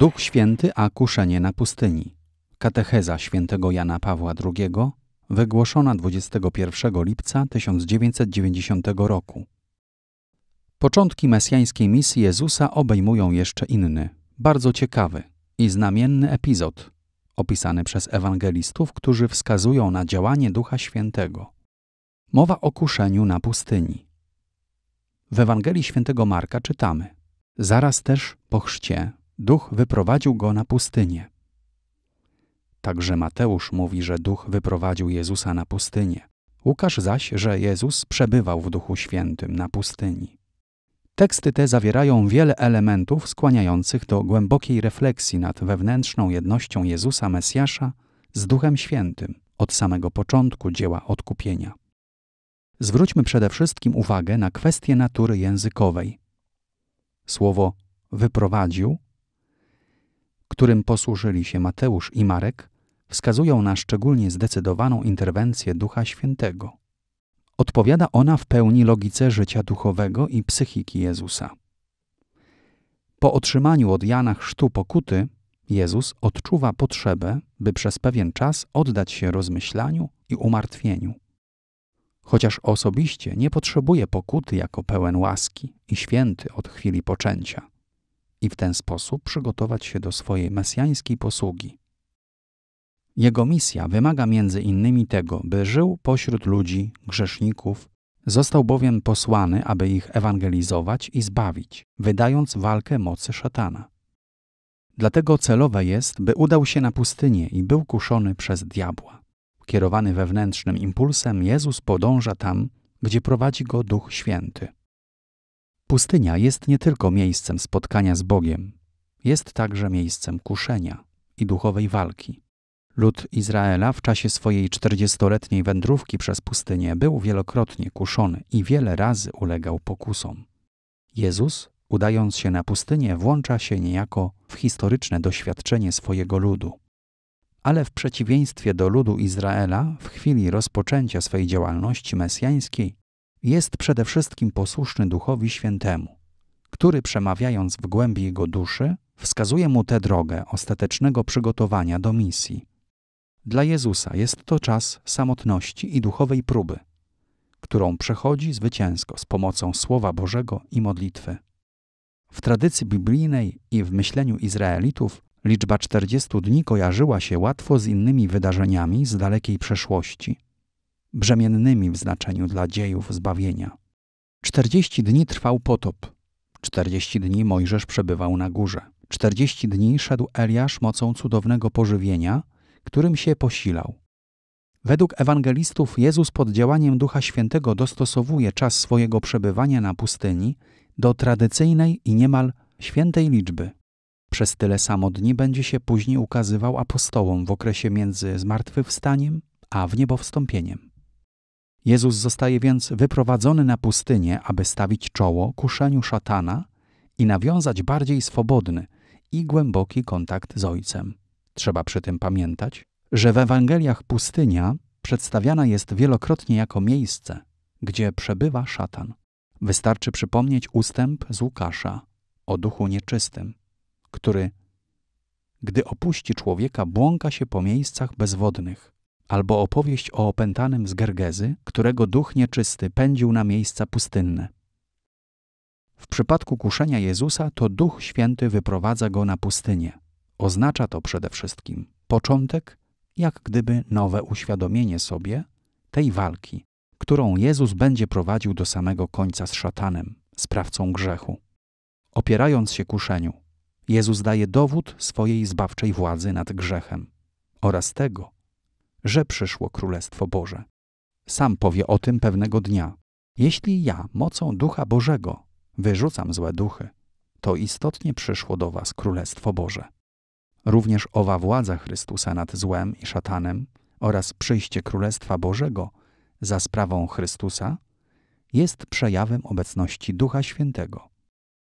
Duch Święty a kuszenie na pustyni. Katecheza świętego Jana Pawła II, wygłoszona 21 lipca 1990 roku. Początki mesjańskiej misji Jezusa obejmują jeszcze inny, bardzo ciekawy i znamienny epizod, opisany przez ewangelistów, którzy wskazują na działanie Ducha Świętego. Mowa o kuszeniu na pustyni. W Ewangelii Świętego Marka czytamy: Zaraz też po chrzcie duch wyprowadził go na pustynię. Także Mateusz mówi, że duch wyprowadził Jezusa na pustynię. Łukasz zaś, że Jezus przebywał w Duchu Świętym na pustyni. Teksty te zawierają wiele elementów skłaniających do głębokiej refleksji nad wewnętrzną jednością Jezusa Mesjasza z Duchem Świętym od samego początku dzieła odkupienia. Zwróćmy przede wszystkim uwagę na kwestię natury językowej. Słowo wyprowadził którym posłużyli się Mateusz i Marek, wskazują na szczególnie zdecydowaną interwencję Ducha Świętego. Odpowiada ona w pełni logice życia duchowego i psychiki Jezusa. Po otrzymaniu od Jana chrztu pokuty, Jezus odczuwa potrzebę, by przez pewien czas oddać się rozmyślaniu i umartwieniu. Chociaż osobiście nie potrzebuje pokuty jako pełen łaski i święty od chwili poczęcia – i w ten sposób przygotować się do swojej mesjańskiej posługi. Jego misja wymaga między innymi tego, by żył pośród ludzi, grzeszników, został bowiem posłany, aby ich ewangelizować i zbawić, wydając walkę mocy szatana. Dlatego celowe jest, by udał się na pustynię i był kuszony przez diabła. Kierowany wewnętrznym impulsem, Jezus podąża tam, gdzie prowadzi go Duch Święty. Pustynia jest nie tylko miejscem spotkania z Bogiem, jest także miejscem kuszenia i duchowej walki. Lud Izraela w czasie swojej czterdziestoletniej wędrówki przez pustynię był wielokrotnie kuszony i wiele razy ulegał pokusom. Jezus, udając się na pustynię, włącza się niejako w historyczne doświadczenie swojego ludu. Ale w przeciwieństwie do ludu Izraela, w chwili rozpoczęcia swej działalności mesjańskiej, jest przede wszystkim posłuszny Duchowi Świętemu, który przemawiając w głębi jego duszy, wskazuje mu tę drogę ostatecznego przygotowania do misji. Dla Jezusa jest to czas samotności i duchowej próby, którą przechodzi zwycięsko z pomocą Słowa Bożego i modlitwy. W tradycji biblijnej i w myśleniu Izraelitów liczba 40 dni kojarzyła się łatwo z innymi wydarzeniami z dalekiej przeszłości – brzemiennymi w znaczeniu dla dziejów zbawienia. 40 dni trwał potop. 40 dni Mojżesz przebywał na górze. 40 dni szedł Eliasz mocą cudownego pożywienia, którym się posilał. Według ewangelistów Jezus pod działaniem Ducha Świętego dostosowuje czas swojego przebywania na pustyni do tradycyjnej i niemal świętej liczby. Przez tyle samo dni będzie się później ukazywał apostołom w okresie między zmartwychwstaniem a wniebowstąpieniem. Jezus zostaje więc wyprowadzony na pustynię, aby stawić czoło kuszeniu szatana i nawiązać bardziej swobodny i głęboki kontakt z Ojcem. Trzeba przy tym pamiętać, że w Ewangeliach pustynia przedstawiana jest wielokrotnie jako miejsce, gdzie przebywa szatan. Wystarczy przypomnieć ustęp z Łukasza o duchu nieczystym, który, gdy opuści człowieka, błąka się po miejscach bezwodnych, albo opowieść o opętanym z Gergezy, którego duch nieczysty pędził na miejsca pustynne. W przypadku kuszenia Jezusa to Duch Święty wyprowadza go na pustynię. Oznacza to przede wszystkim początek, jak gdyby nowe uświadomienie sobie tej walki, którą Jezus będzie prowadził do samego końca z szatanem, sprawcą grzechu. Opierając się kuszeniu, Jezus daje dowód swojej zbawczej władzy nad grzechem oraz tego, że przyszło Królestwo Boże. Sam powie o tym pewnego dnia. Jeśli ja mocą Ducha Bożego wyrzucam złe duchy, to istotnie przyszło do was Królestwo Boże. Również owa władza Chrystusa nad złem i szatanem oraz przyjście Królestwa Bożego za sprawą Chrystusa jest przejawem obecności Ducha Świętego.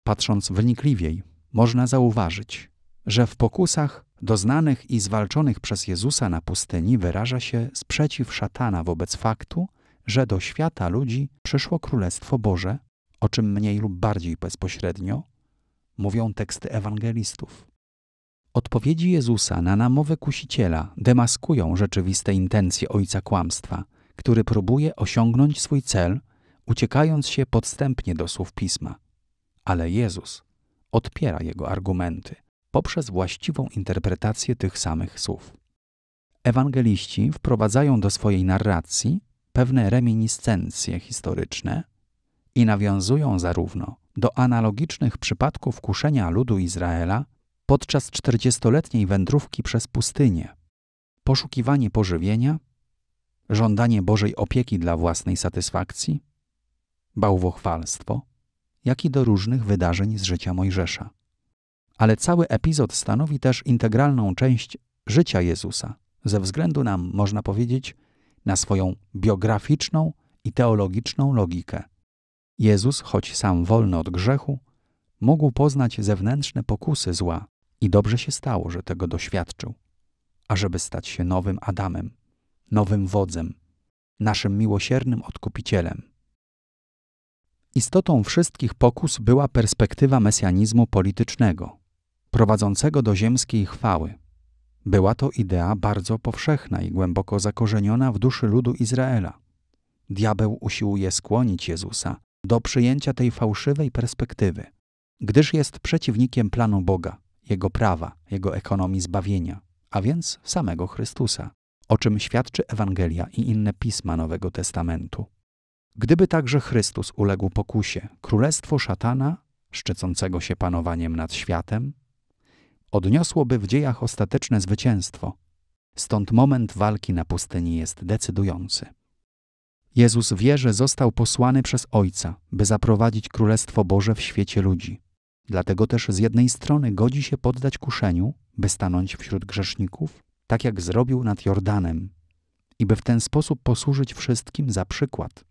Patrząc wnikliwiej, można zauważyć, że w pokusach doznanych i zwalczonych przez Jezusa na pustyni wyraża się sprzeciw szatana wobec faktu, że do świata ludzi przyszło Królestwo Boże, o czym mniej lub bardziej bezpośrednio mówią teksty ewangelistów. Odpowiedzi Jezusa na namowę kusiciela demaskują rzeczywiste intencje ojca kłamstwa, który próbuje osiągnąć swój cel, uciekając się podstępnie do słów pisma. Ale Jezus odpiera jego argumenty – poprzez właściwą interpretację tych samych słów. Ewangeliści wprowadzają do swojej narracji pewne reminiscencje historyczne i nawiązują zarówno do analogicznych przypadków kuszenia ludu Izraela podczas czterdziestoletniej wędrówki przez pustynię, poszukiwanie pożywienia, żądanie Bożej opieki dla własnej satysfakcji, bałwochwalstwo, jak i do różnych wydarzeń z życia Mojżesza ale cały epizod stanowi też integralną część życia Jezusa, ze względu na, można powiedzieć, na swoją biograficzną i teologiczną logikę. Jezus, choć sam wolny od grzechu, mógł poznać zewnętrzne pokusy zła i dobrze się stało, że tego doświadczył, ażeby stać się nowym Adamem, nowym wodzem, naszym miłosiernym odkupicielem. Istotą wszystkich pokus była perspektywa mesjanizmu politycznego, prowadzącego do ziemskiej chwały. Była to idea bardzo powszechna i głęboko zakorzeniona w duszy ludu Izraela. Diabeł usiłuje skłonić Jezusa do przyjęcia tej fałszywej perspektywy, gdyż jest przeciwnikiem planu Boga, jego prawa, jego ekonomii zbawienia, a więc samego Chrystusa, o czym świadczy Ewangelia i inne pisma Nowego Testamentu. Gdyby także Chrystus uległ pokusie, królestwo szatana, szczycącego się panowaniem nad światem, odniosłoby w dziejach ostateczne zwycięstwo. Stąd moment walki na pustyni jest decydujący. Jezus wie, że został posłany przez Ojca, by zaprowadzić Królestwo Boże w świecie ludzi. Dlatego też z jednej strony godzi się poddać kuszeniu, by stanąć wśród grzeszników, tak jak zrobił nad Jordanem, i by w ten sposób posłużyć wszystkim za przykład.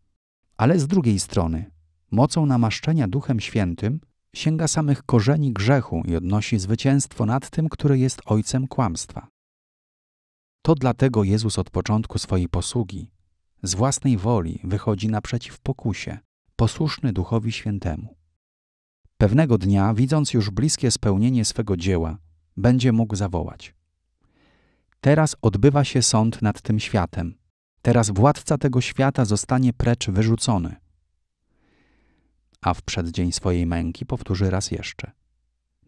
Ale z drugiej strony, mocą namaszczenia Duchem Świętym, sięga samych korzeni grzechu i odnosi zwycięstwo nad tym, który jest ojcem kłamstwa. To dlatego Jezus od początku swojej posługi, z własnej woli, wychodzi naprzeciw pokusie, posłuszny Duchowi Świętemu. Pewnego dnia, widząc już bliskie spełnienie swego dzieła, będzie mógł zawołać: Teraz odbywa się sąd nad tym światem. Teraz władca tego świata zostanie precz wyrzucony a w przeddzień swojej męki powtórzy raz jeszcze.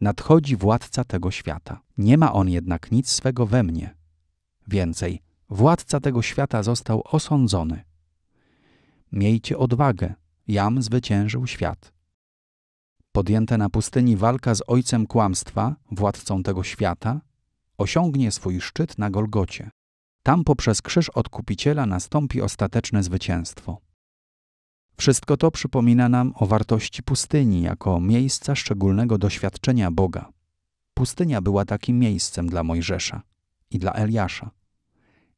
Nadchodzi władca tego świata. Nie ma on jednak nic swego we mnie. Więcej, władca tego świata został osądzony. Miejcie odwagę, jam zwyciężył świat. Podjęte na pustyni walka z ojcem kłamstwa, władcą tego świata, osiągnie swój szczyt na Golgocie. Tam poprzez krzyż odkupiciela nastąpi ostateczne zwycięstwo. Wszystko to przypomina nam o wartości pustyni jako miejsca szczególnego doświadczenia Boga. Pustynia była takim miejscem dla Mojżesza i dla Eliasza.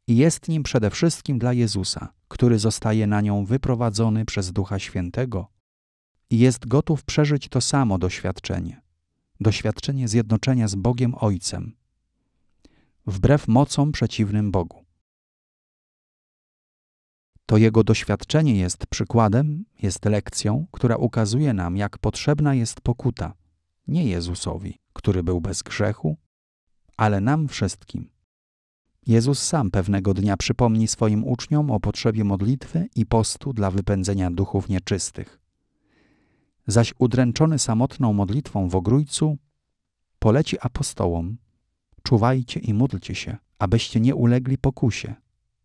I jest nim przede wszystkim dla Jezusa, który zostaje na nią wyprowadzony przez Ducha Świętego i jest gotów przeżyć to samo doświadczenie doświadczenie zjednoczenia z Bogiem Ojcem, wbrew mocom przeciwnym Bogu. To jego doświadczenie jest przykładem, jest lekcją, która ukazuje nam, jak potrzebna jest pokuta, nie Jezusowi, który był bez grzechu, ale nam wszystkim. Jezus sam pewnego dnia przypomni swoim uczniom o potrzebie modlitwy i postu dla wypędzenia duchów nieczystych. Zaś udręczony samotną modlitwą w ogrójcu, poleci apostołom: Czuwajcie i módlcie się, abyście nie ulegli pokusie.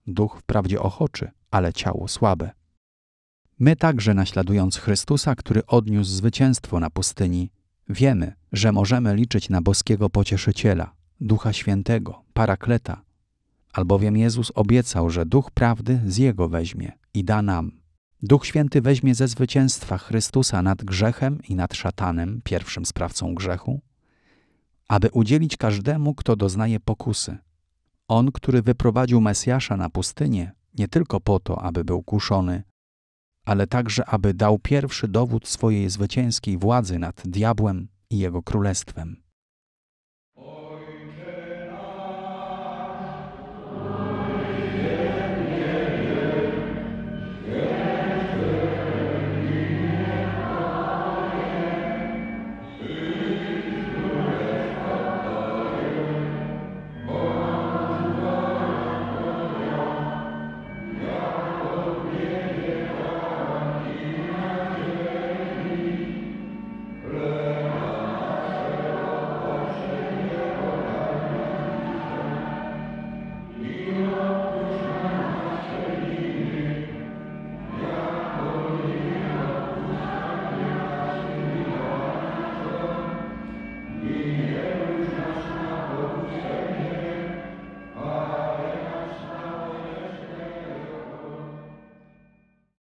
Duch wprawdzie ochoczy, ale ciało słabe. My także, naśladując Chrystusa, który odniósł zwycięstwo na pustyni, wiemy, że możemy liczyć na boskiego pocieszyciela, Ducha Świętego, Parakleta, albowiem Jezus obiecał, że Duch Prawdy z Jego weźmie i da nam. Duch Święty weźmie ze zwycięstwa Chrystusa nad grzechem i nad szatanem, pierwszym sprawcą grzechu, aby udzielić każdemu, kto doznaje pokusy. On, który wyprowadził Mesjasza na pustynię, nie tylko po to, aby był kuszony, ale także aby dał pierwszy dowód swojej zwycięskiej władzy nad diabłem i jego królestwem.